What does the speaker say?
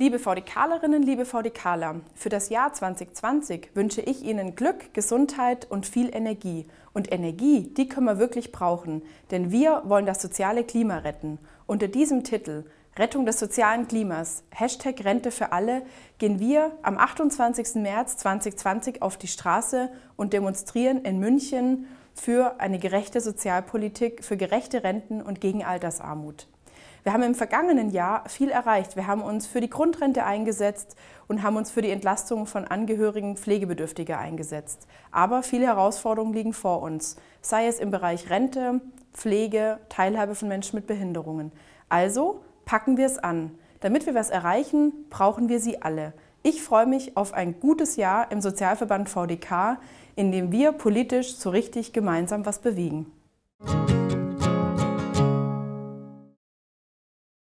Liebe VDKlerinnen, liebe VDKler, für das Jahr 2020 wünsche ich Ihnen Glück, Gesundheit und viel Energie. Und Energie, die können wir wirklich brauchen, denn wir wollen das soziale Klima retten. Unter diesem Titel Rettung des sozialen Klimas, Hashtag Rente für alle, gehen wir am 28. März 2020 auf die Straße und demonstrieren in München für eine gerechte Sozialpolitik, für gerechte Renten und gegen Altersarmut. Wir haben im vergangenen Jahr viel erreicht. Wir haben uns für die Grundrente eingesetzt und haben uns für die Entlastung von Angehörigen Pflegebedürftiger eingesetzt. Aber viele Herausforderungen liegen vor uns, sei es im Bereich Rente, Pflege, Teilhabe von Menschen mit Behinderungen. Also packen wir es an. Damit wir was erreichen, brauchen wir Sie alle. Ich freue mich auf ein gutes Jahr im Sozialverband VDK, in dem wir politisch so richtig gemeinsam was bewegen.